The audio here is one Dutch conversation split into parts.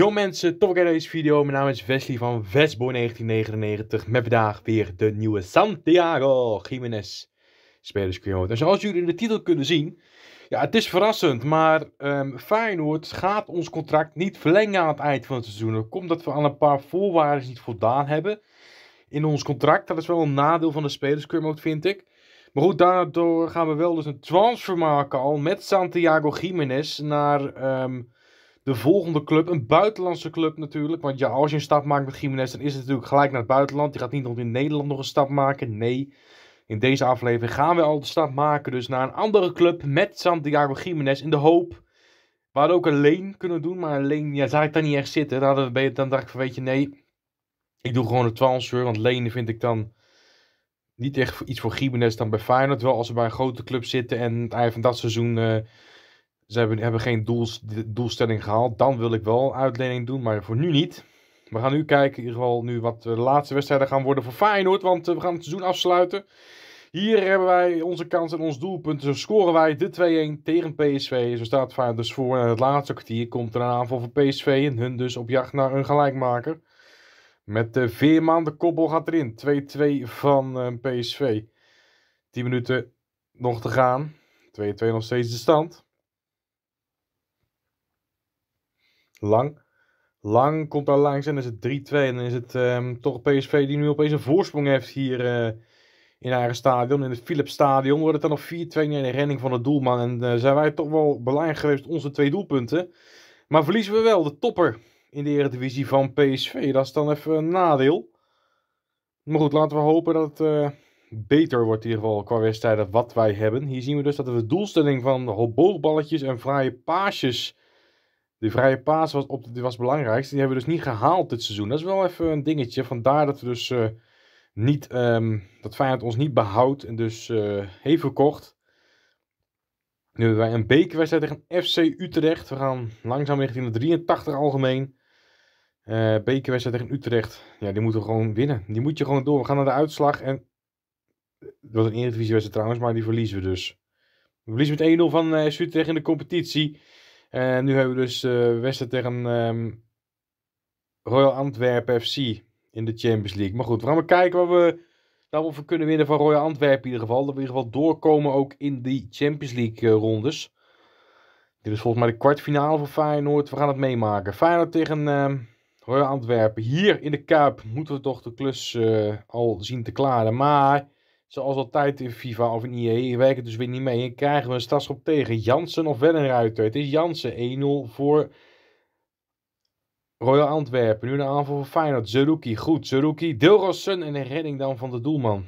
Yo mensen, tof kijken naar deze video. Mijn naam is Wesley van Westboy1999. Met vandaag weer de nieuwe Santiago Jiménez spelersquote. En zoals jullie in de titel kunnen zien, ja, het is verrassend, maar um, Feyenoord gaat ons contract niet verlengen aan het eind van het seizoen. Dat komt dat we aan een paar voorwaarden niet voldaan hebben in ons contract. Dat is wel een nadeel van de spelersquote, vind ik. Maar goed, daardoor gaan we wel dus een transfer maken al met Santiago Jiménez naar... Ehm, de volgende club, een buitenlandse club natuurlijk. Want ja, als je een stap maakt met Jiménez, dan is het natuurlijk gelijk naar het buitenland. Die gaat niet nog in Nederland nog een stap maken. Nee, in deze aflevering gaan we al de stap maken. Dus naar een andere club met Santiago Jiménez in de hoop. We hadden ook een leen kunnen doen, maar een leen ja, zag ik dan niet echt zitten. Dan, we, dan dacht ik van, weet je, nee, ik doe gewoon een transfer. Want lenen vind ik dan niet echt iets voor Gimenez dan bij Feyenoord. Wel als ze bij een grote club zitten en het einde van dat seizoen... Eh, ze hebben, hebben geen doels, doelstelling gehaald. Dan wil ik wel uitlening doen, maar voor nu niet. We gaan nu kijken, in ieder geval nu wat eh, de laatste wedstrijden gaan worden voor Feyenoord. Want eh, we gaan het seizoen afsluiten. Hier hebben wij onze kans en ons doelpunt. Zo scoren wij de 2-1 tegen PSV. Zo staat Feyenoord dus voor. En eh, het laatste kwartier komt er een aanval van PSV. En hun dus op jacht naar een gelijkmaker. Met de Veerman, de koppel gaat erin. 2-2 van PSV. 10 minuten nog te gaan. 2-2 nog steeds de stand. Lang. Lang komt daar langs en dan is het 3-2. En dan is het ehm, toch PSV die nu opeens een voorsprong heeft hier uh, in eigen stadion. In het Philips Stadion wordt het dan nog 4-2 in de renning van het doelman. En eh, zijn wij toch wel belangrijk geweest, onze twee doelpunten. Maar verliezen we wel de topper in de eredivisie van PSV. Dat is dan even een nadeel. Maar goed, laten we hopen dat het eh, beter wordt in ieder geval qua wedstrijden wat wij hebben. Hier zien we dus dat we de doelstelling van hoboogballetjes en fraaie paasjes die vrije paas was, op, die was het belangrijkste. Die hebben we dus niet gehaald dit seizoen. Dat is wel even een dingetje. Vandaar dat we dus uh, niet, ehm, dat Feyenoord ons niet behoudt en dus eh, heeft verkocht. Nu hebben wij een bekerwedstrijd tegen FC Utrecht. We gaan langzaam richting de 83 algemeen. Uh, bekerwedstrijd tegen Utrecht. Ja, die moeten we gewoon winnen. Die moet je gewoon door. We gaan naar de uitslag. En... Dat was een wedstrijd trouwens, maar die verliezen we dus. We verliezen met 1-0 van uh, Utrecht in de competitie. En nu hebben we dus eh, Wester tegen ehm, Royal Antwerpen FC in de Champions League. Maar goed, we gaan maar kijken wat we daarover nou kunnen winnen van Royal Antwerpen in ieder geval. Dat we in ieder geval doorkomen ook in die Champions League eh, rondes. Dit is volgens mij de kwartfinale van Feyenoord. We gaan het meemaken. Feyenoord tegen ehm, Royal Antwerpen. Hier in de Kuip moeten we toch de klus eh, al zien te klaren. Maar Zoals altijd in FIFA of in e IE werken dus weer niet mee en krijgen we een stadschop tegen. Jansen of Wellenruiter. Het is Jansen 1-0 voor Royal Antwerpen. Nu de aanval voor Feyenoord. Zeruki, goed. Zeruki, Dilrosun en een redding dan van de doelman.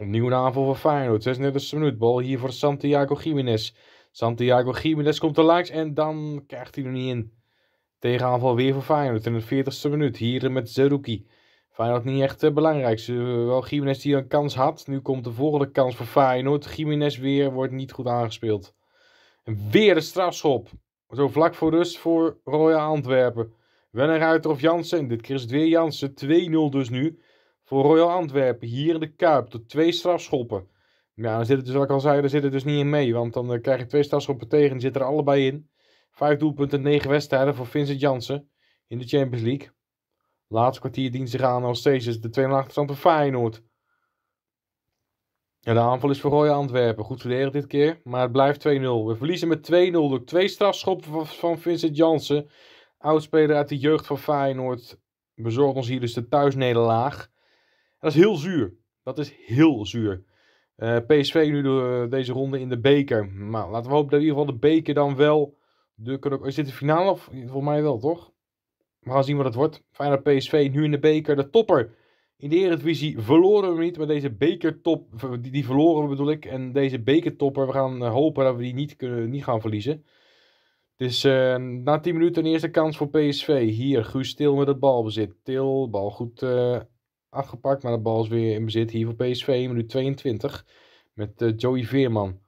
Opnieuw de aanval voor Feyenoord. 36e minuut. Bal hier voor Santiago Jiménez. Santiago Jiménez komt te langs en dan krijgt hij er niet in. Tegenaanval weer voor Feyenoord in de 40e minuut. Hier met Zeruki. Feyenoord niet echt het eh, belangrijkste. Eh, wel Gimenez die een kans had. Nu komt de volgende kans voor Feyenoord. Gimenez weer wordt niet goed aangespeeld. En weer de strafschop. Zo vlak voor rust voor Royal Antwerpen. Ruiter of Jansen. Dit keer is het weer Jansen. 2-0 dus nu. Voor Royal Antwerpen. Hier in de Kuip. Tot twee strafschoppen. Ja, dan zit het dus, zoals ik al zei, daar zit het dus niet in mee. Want dan eh, krijg je twee strafschoppen tegen. En zit er allebei in. Vijf doelpunten, negen wedstrijden voor Vincent Jansen. In de Champions League. Laatste kwartier dient zich aan als steeds de 2-0 van Feyenoord. Ja, de aanval is voor Roy Antwerpen. Goed verdedigd dit keer, maar het blijft 2-0. We verliezen met 2-0 door twee strafschoppen van Vincent Jansen. Oudspeler uit de jeugd van Feyenoord bezorgt ons hier dus de thuisnederlaag. Dat is heel zuur. Dat is heel zuur. Eh, PSV nu eh, deze ronde in de beker. Maar nou, laten we hopen dat in ieder geval de beker dan wel... De, is dit de finale? Of, volgens mij wel, toch? We gaan zien wat het wordt. Fijne PSV nu in de beker. De topper in de Eredivisie verloren we niet. Maar deze bekertop, die, die verloren we bedoel ik. En deze bekertopper, we gaan eh, hopen dat we die niet, kunnen, niet gaan verliezen. Dus eh, na 10 minuten een eerste kans voor PSV. Hier, Guus Til met het balbezit. Til, bal goed eh, aangepakt Maar de bal is weer in bezit hier voor PSV. Minuut 22 met Joey Veerman.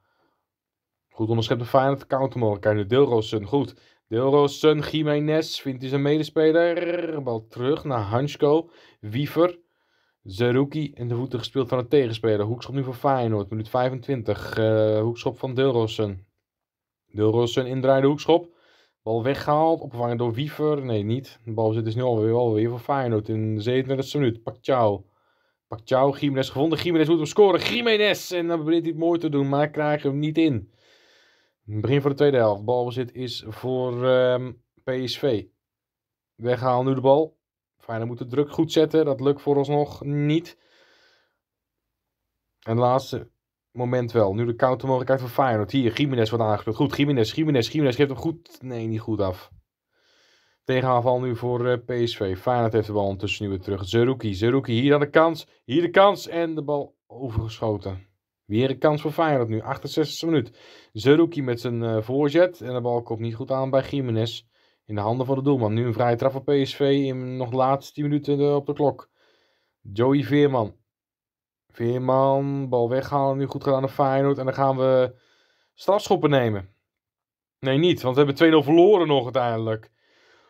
Goed onderschept de Feyenoord. Countermogelijkheid nu Deelrozen. Goed. Deelroossun Jiménez vindt hij zijn medespeler. Bal terug naar Hansko. Wiever. Zeruki en de voeten gespeeld van de tegenspeler. Hoekschop nu voor Feyenoord. Minuut 25. Eh, hoekschop van Deelroossun. Deelroossun indraaide hoekschop. Bal weggehaald. Opgevangen door Wiever. Nee, niet. De bal zit dus nu alweer, weer voor Feyenoord. In de 27e minuut. Pakchau. Pakchau. Jiménez gevonden. Jiménez moet hem scoren. Jiménez. En dan probeert hij het mooi te doen. Maar krijgt hem niet in. Begin van de tweede helft. Balbezit is voor um, ehm, PSV. Weghaal nu de bal. Feyenoord moet de druk goed zetten. Dat lukt voor ons nog niet. En laatste moment wel. Nu de countermogelijkheid voor Feyenoord. Hier, Jiménez wordt aangespeeld. Goed, Jiménez, Jiménez, Jiménez geeft hem goed... Nee, niet goed af. Tegenaanval nu voor eh, PSV. Feyenoord heeft de bal ondertussen nu weer terug. Zerouki, Zerouki, hier aan de kans. Hier de kans. En de bal overgeschoten. Weer een kans voor Feyenoord nu, 68e minuut. Zerouki met zijn eh, voorzet en de bal komt niet goed aan bij Jiménez. In de handen van de doelman. Nu een vrije trap voor PSV in nog laatste 10 minuten eh, op de klok. Joey Veerman. Veerman, bal weghalen. Nu goed gedaan de Feyenoord. En dan gaan we strafschoppen nemen. Nee, niet. Want we hebben 2-0 verloren nog uiteindelijk.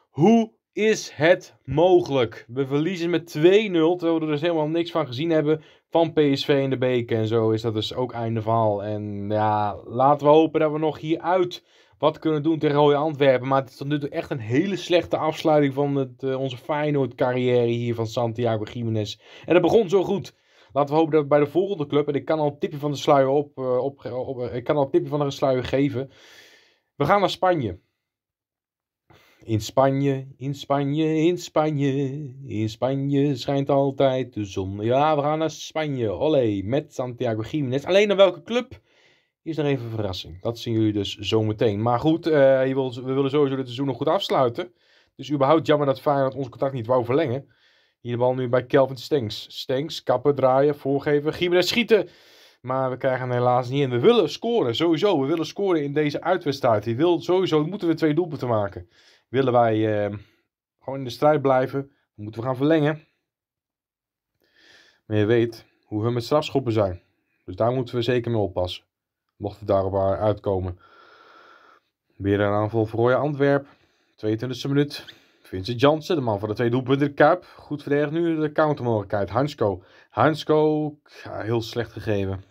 Hoe is het mogelijk? We verliezen met 2-0, terwijl we er dus helemaal niks van gezien hebben van PSV in de beken en zo is dat dus ook einde verhaal. En ja, laten we hopen dat we nog hieruit wat kunnen doen tegen Rode Antwerpen. Maar het is tot nu toe echt een hele slechte afsluiting van het, eh, onze Feyenoord-carrière hier van Santiago Jiménez. En dat begon zo goed. Laten we hopen dat bij de volgende club, en ik kan al een tipje van de sluier op, eh, op, eh, op, ik kan al een tipje van de sluier geven. We gaan naar Spanje. In Spanje, in Spanje, in Spanje, in Spanje schijnt altijd de zon. Ja, we gaan naar Spanje, olé, met Santiago Gimenez. Alleen naar welke club is nog even een verrassing. Dat zien jullie dus zometeen. Maar goed, eh, we willen sowieso dit seizoen nog goed afsluiten. Dus überhaupt jammer dat Feyenoord ons contact niet wou verlengen. Hier de bal nu bij Kelvin Stenks. Stenks, kappen, draaien, voorgeven, Gimenez schieten. Maar we krijgen hem helaas niet in. We willen scoren, sowieso. We willen scoren in deze uitwedstrijd. Die wil, sowieso moeten we twee doelpunten maken willen wij ehm, gewoon in de strijd blijven, moeten we gaan verlengen. Maar je weet hoe hun met strafschoppen zijn. Dus daar moeten we zeker mee oppassen. Mocht het daarop eh, uitkomen. Weer een aanval voor Roya Antwerp. 22e minuut. Vincent Jansen, de man van de tweede doelpunten in de Kuip. Goed verdedigd nu de countermogelijkheid. Hansko. Hansko, heel slecht gegeven.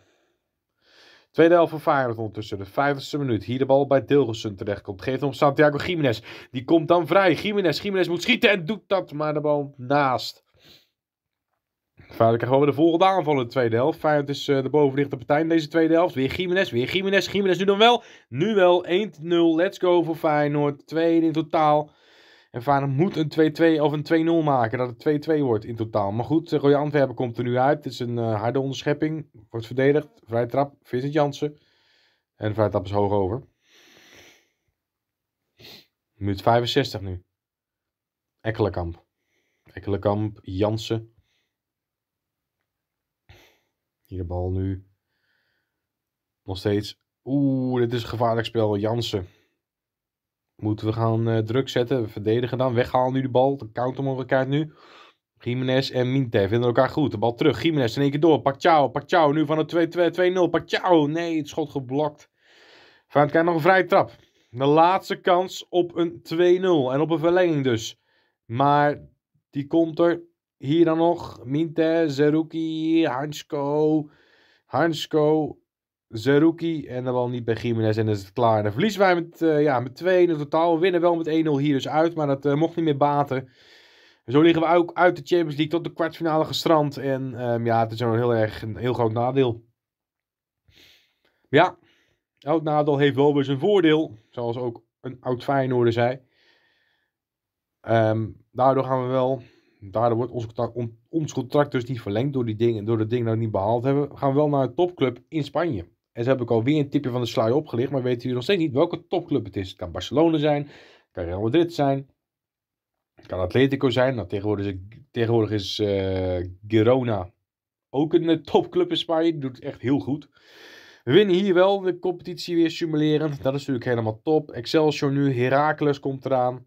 Tweede helft van Feyenoord ondertussen. De vijftigste minuut. Hier de bal bij Dilgersen terechtkomt. Geeft hem Santiago Jiménez. Die komt dan vrij. Jiménez, Jiménez moet schieten en doet dat. Maar de bal naast. Feyenoord krijgt we weer de volgende aanval in de tweede helft. Feyenoord is eh, de bovenlichte partij in deze tweede helft. Weer Jiménez, weer Jiménez. Jiménez nu dan wel. Nu wel. 1-0. Let's go voor Feyenoord. Tweede in totaal. En Varen moet een 2-2 of een 2-0 maken, dat het 2-2 wordt in totaal. Maar goed, eh, Royal Antwerpen komt er nu uit. Het is een uh, harde onderschepping, wordt verdedigd. Vrije trap, Vincent Jansen. En de vrije trap is hoog over. Minuut 65 nu. Ekkelenkamp. Ekkelenkamp, Jansen. Hier de bal nu. Nog steeds. Oeh, dit is een gevaarlijk spel. Jansen. Moeten we gaan uh, druk zetten. We verdedigen dan. Weghaal nu de bal. De count hem nu. Jiménez en Minte vinden elkaar goed. De bal terug. Jiménez in één keer door. Pak Ciao. Pak Nu van het 2-2-2-0. Pak Nee, het schot geblokt. Vaart krijgt nog een vrije trap. De laatste kans op een 2-0. En op een verlenging dus. Maar die komt er. Hier dan nog. Minte, Zeruki, Hansko. Hansko Zeruki En dan wel niet bij Jiménez. En dan is het klaar. En dan verliezen wij met, eh, ja, met 2 in totaal. We winnen wel met 1-0 hier dus uit. Maar dat eh, mocht niet meer baten. En zo liggen we ook uit de Champions League tot de kwartfinale gestrand. En ehm, ja, het is een heel erg een heel groot nadeel. Ja, elk nadeel heeft wel weer zijn voordeel. Zoals ook een oud Feyenoorder zei. Ehm, daardoor gaan we wel daardoor wordt ons contract, dus niet verlengd door, die dingen, door dat ding dat nou we niet behaald hebben. We gaan wel naar een topclub in Spanje. En zo heb ik alweer een tipje van de sluier opgelicht, maar weten jullie nog steeds niet welke topclub het is. Het kan Barcelona zijn, het kan Real Madrid zijn, het kan Atletico zijn. Nou, tegenwoordig is, tegenwoordig is uh, Girona ook een eh, topclub in Spanje, doet het echt heel goed. We winnen hier wel de competitie weer simuleren. Dat is natuurlijk helemaal top. Excelsior nu, Heracles komt eraan.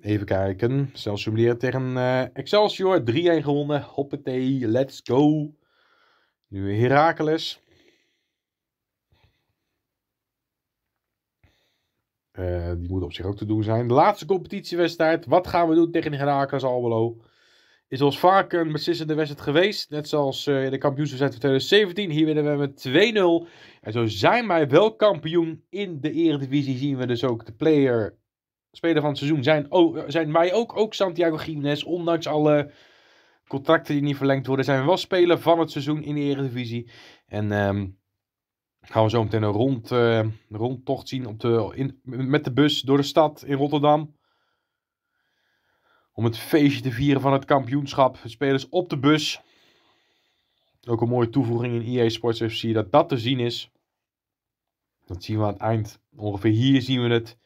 Even kijken. Excelsior tegen eh, Excelsior. 3-1 gewonnen. Hoppatee, let's go. Nu Herakles. Uh, die moet op zich ook te doen zijn. De laatste competitiewedstrijd. Wat gaan we doen tegen Herakles Albelo? Is ons vaak een beslissende wedstrijd geweest. Net zoals eh, in de kampioenswedstrijd van 2017. Hier winnen we met 2-0. En zo zijn wij wel kampioen in de Eredivisie. Zien we dus ook de player, speler van het seizoen, zijn, oh, zijn wij ook, ook Santiago Gimenez. Ondanks alle contracten die niet verlengd worden. Zijn wel spelers van het seizoen in de Eredivisie. En ehm, gaan we zo meteen een rond, eh, rondtocht zien op de, in, met de bus door de stad in Rotterdam. Om het feestje te vieren van het kampioenschap. spelers op de bus. Ook een mooie toevoeging in EA Sports FC dat dat te zien is. Dat zien we aan het eind. Ongeveer hier zien we het.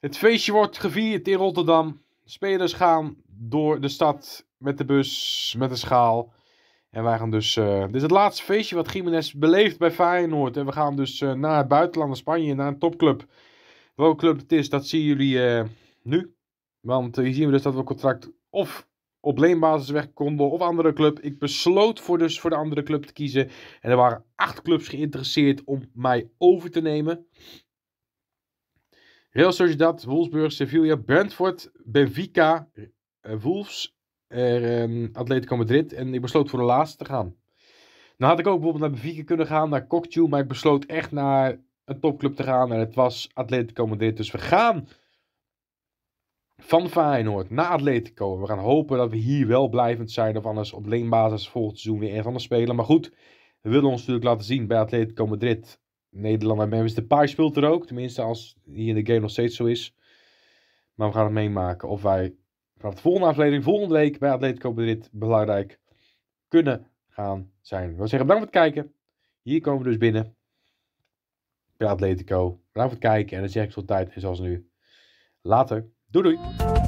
Het feestje wordt gevierd in Rotterdam. spelers gaan door de stad met de bus, met de schaal. En wij gaan dus. Eh, dit is het laatste feestje wat Jiménez beleeft bij Feyenoord. En we gaan dus eh, naar het buitenland, naar Spanje, naar een topclub. Welke club het is, dat zien jullie eh, nu. Want hier zien we dus dat we contract of op leenbasis weg konden of andere club. Ik besloot voor dus voor de andere club te kiezen. En er waren acht clubs geïnteresseerd om mij over te nemen. Real Sociedad, Wolfsburg, Sevilla, Brentford, Benfica, eh, Wolves, ehm, Atletico Madrid. En ik besloot voor de laatste te gaan. Dan nou had ik ook bijvoorbeeld naar Benfica kunnen gaan, naar Cocktail. Maar ik besloot echt naar een topclub te gaan. En het was Atletico Madrid. Dus we gaan van Feyenoord naar Atletico. We gaan hopen dat we hier wel blijvend zijn. Of anders op leenbasis volgend seizoen weer van de spelen. Maar goed, we willen ons natuurlijk laten zien bij Atletico Madrid. Nederlander Memphis Depay speelt er ook. Tenminste, als hier in de game nog steeds zo is. Maar we gaan het meemaken of wij vanaf de volgende aflevering, volgende week bij Atletico Madrid belangrijk kunnen gaan zijn. Ik wil zeggen, bedankt voor het kijken. Hier komen we dus binnen bij Atletico. Bedankt voor het kijken en dan zeg ik zo tijd en zoals nu. Later. Doei doei.